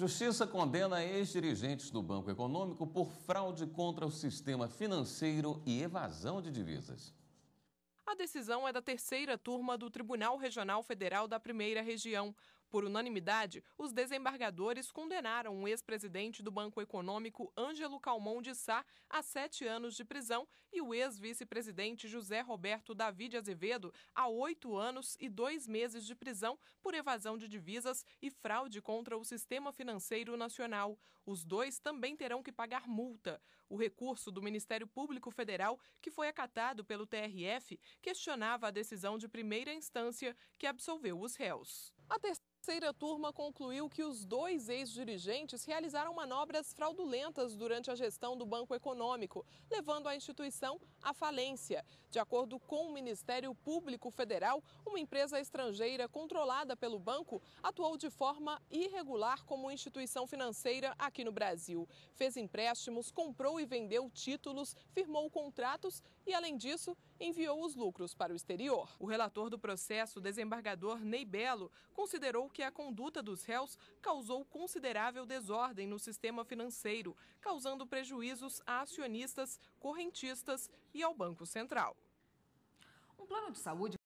Justiça condena ex-dirigentes do Banco Econômico por fraude contra o sistema financeiro e evasão de divisas. A decisão é da terceira turma do Tribunal Regional Federal da Primeira Região. Por unanimidade, os desembargadores condenaram o ex-presidente do Banco Econômico, Ângelo Calmon de Sá, a sete anos de prisão e o ex-vice-presidente José Roberto Davi de Azevedo a oito anos e dois meses de prisão por evasão de divisas e fraude contra o sistema financeiro nacional. Os dois também terão que pagar multa. O recurso do Ministério Público Federal, que foi acatado pelo TRF, questionava a decisão de primeira instância que absolveu os réus. A terceira turma concluiu que os dois ex-dirigentes realizaram manobras fraudulentas durante a gestão do Banco Econômico, levando a instituição à falência. De acordo com o Ministério Público Federal, uma empresa estrangeira controlada pelo banco atuou de forma irregular como instituição financeira aqui no Brasil. Fez empréstimos, comprou e vendeu títulos, firmou contratos e, além disso, enviou os lucros para o exterior. O relator do processo, desembargador Ney Belo, considerou que a conduta dos réus causou considerável desordem no sistema financeiro, causando prejuízos a acionistas, correntistas e ao Banco Central. Um plano de saúde